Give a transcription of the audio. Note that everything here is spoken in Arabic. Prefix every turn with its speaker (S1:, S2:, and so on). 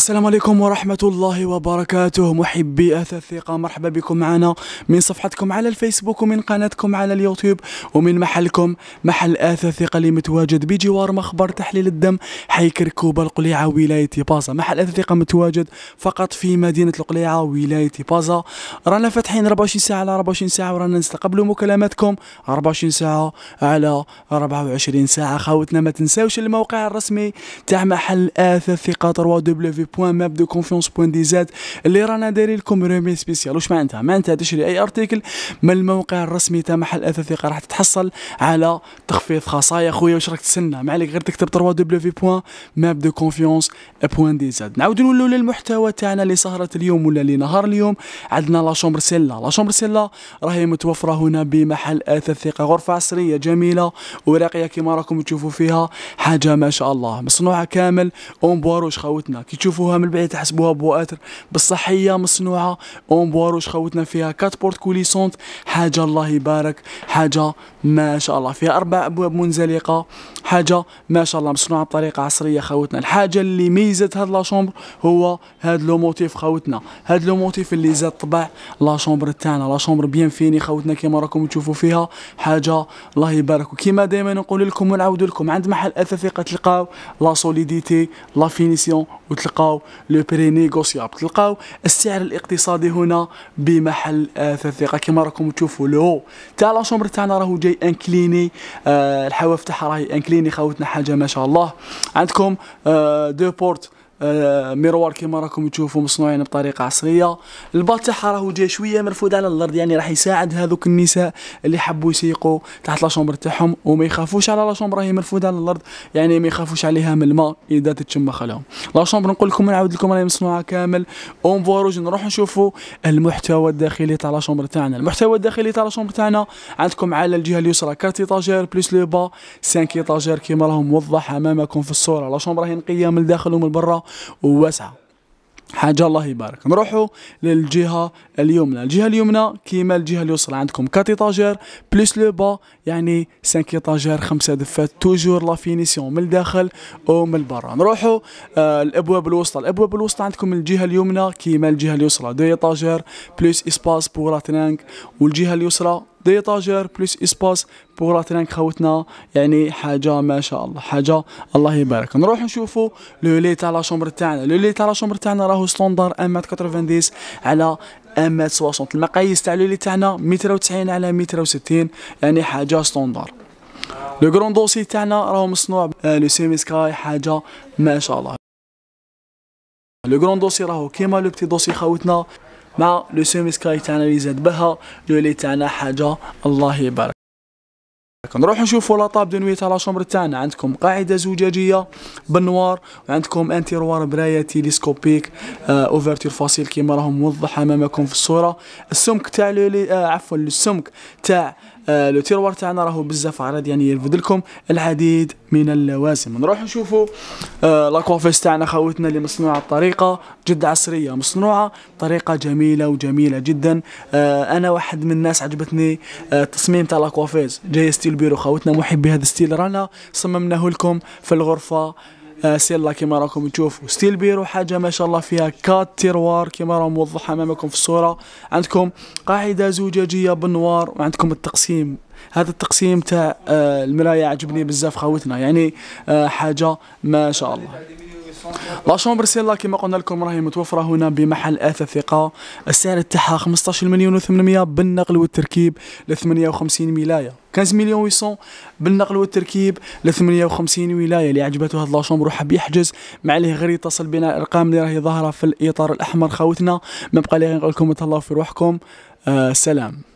S1: السلام عليكم ورحمة الله وبركاته محبي أثاث الثقة مرحبا بكم معنا من صفحتكم على الفيسبوك ومن قناتكم على اليوتيوب ومن محلكم محل أثاث الثقة اللي متواجد بجوار مخبر تحليل الدم حي كركوبة القليعة ولاية بازا محل أثاث الثقة متواجد فقط في مدينة القليعة ولاية بازا رانا فاتحين 24 ساعة على 24 ساعة ورانا نستقبلوا مكالماتكم 24 ساعة على 24 ساعة خاوتنا ما تنساوش الموقع الرسمي تاع محل أثاث الثقة 3 www.mapdeconfiance.dz اللي رانا دايرين لكم ريمي سبيسيال واش معناتها معناتها تشري اي ارتيكل من الموقع الرسمي تاع محل اثاثيقه راح تتحصل على تخفيض يا خويا واش راك تسنى ما عليك غير تكتب www.mapdeconfiance.dz نعاود نولوا للمحتوى تاعنا لسهره اليوم ولا لنهار اليوم عندنا لا شومبر سيلا لا شومبر سيلا راهي متوفره هنا بمحل اثاث الثقه غرفه عصريه جميله وراقيه كما راكم تشوفوا فيها حاجه ما شاء الله مصنوعه كامل اون بواروش خوتنا كي تشوفوا تشوفوها من بعيد تحسبوها بواتر بصح هي مصنوعه اون بواروش خوتنا فيها كات بورت كوليسونت حاجه الله يبارك حاجه ما شاء الله فيها اربع ابواب منزلقه حاجه ما شاء الله مصنوعه بطريقه عصريه خوتنا الحاجه اللي ميزت هاد لا شومبر هو هاد لو موتيف خوتنا هاد لو موتيف اللي زاد طبع لا شومبر تاعنا لا شومبر بيان فيني خوتنا كيما راكم تشوفوا فيها حاجه الله يبارك وكيما دائما نقول لكم ونعاود لكم عند محل اثاثي تلقاو لا سوليديتي لا فينيسيون وتلقاو تلقاو لو بري نيغوسيابل تلقاو السعر الاقتصادي هنا بمحل اثاث الثقه كما راكم تشوفوا لو تاع لا شومبر تاعنا راهو جاي انكليني آه الحواف تاعها راهي انكليني خاوتنا حاجه ما شاء الله عندكم آه دو بورت آه، ميروار كيما راكم تشوفوا مصنوعين بطريقه عصريه الباط تاعها راهو جاي شويه مرفود على الارض يعني راح يساعد هذوك النساء اللي حبوا يسيقوا تحت لا شومبر تاعهم وما يخافوش على لا شومبر راهي مرفوده على الارض يعني ما يخافوش عليها من الماء اذا تتشمخ لهم لا شومبر نقول لكم نعاود لكم راهي مصنوعه كامل اون فواروج نروح نشوفوا المحتوى الداخلي تاع لا شومبر تاعنا المحتوى الداخلي تاع لا شومبر تاعنا عندكم على الجهه اليسرى كارت ايطاجير بلس لو با 5 ايطاجير كيما راهو موضح امامكم في الصوره لا شومبر راهي نقيه من الداخل ومن برا وواسعه حاجه الله يبارك نروحوا للجهه اليمنى الجهه اليمنى كيما الجهه اليسرى عندكم كاتي طاجير بلس لو با يعني سانكي طاجير خمسة دفات توجور لافينيسيون من الداخل ومن برا نروحوا آه الابواب الوسطى الابواب الوسطى عندكم الجهه اليمنى كيما الجهه اليسرى دو طاجير بلس اسباس بور ترانك والجهه اليسرى دي طاجر بلس اسباس بوراتينك خوتنا يعني حاجه ما شاء الله حاجه الله يبارك نروح نشوفوا لو لي تاع لا شومبر تاعنا لو لي تاع لا شومبر تاعنا راهو ستوندار 90 على 60 المقاييس تاع لو لي تاعنا 190 على 160 يعني حاجه ستوندار لو كرون دوسي تاعنا راهو مصنوع آه، لو سيمي سكاي حاجه ما شاء الله لو كرون دوسي راهو كيما لو بتي دوسي خوتنا مع لو سيرفيس كلاي تاعنا اللي زاد بها لو لي تاعنا حاجه الله يبارك نروح نشوفوا لاطاب نوي تاع لا شومبر تاعنا عندكم قاعده زجاجيه بالنوار وعندكم انتيروار برايه تيليسكوبيك آه اوفرتير فاسيل كيما راهم موضح امامكم في الصوره السمك تاع لو آه عفوا السمك تاع آه، لو تيروار تاعنا راهو بزاف عرض يعني يرفد لكم العديد من اللوازم نروح نشوفوا آه لاكوافيس تاعنا خوتنا اللي مصنوعه بطريقه جد عصريه مصنوعه بطريقه جميله وجميله جدا آه، انا واحد من الناس عجبتني آه، التصميم تاع لاكوافيس جاي ستيل بيرو خوتنا محبي هذا الستيل رانا صممناه لكم في الغرفه سله كما راكم تشوفوا ستيل بيرو حاجه ما شاء الله فيها كات تيروار كما راه موضح امامكم في الصوره عندكم قاعده زجاجيه بالنوار وعندكم التقسيم هذا التقسيم تاع آه، المرايه عجبني بزاف خاوتنا يعني آه، حاجه ما شاء الله لا شومبر سيلا كما قلنا لكم راهي متوفره هنا بمحل اثا ثقه السعر تاعها 15 مليون و800 بالنقل والتركيب ل 58 ولايه 15 مليون و 800 بالنقل والتركيب ل 58 ولايه اللي عجبته هاد لاشومبر وحاب يحجز ما عليه غير يتصل بنا الارقام اللي راهي ظاهره في الاطار الاحمر خاوتنا ما بقى لي غير نقول لكم تهلاو في روحكم آه سلام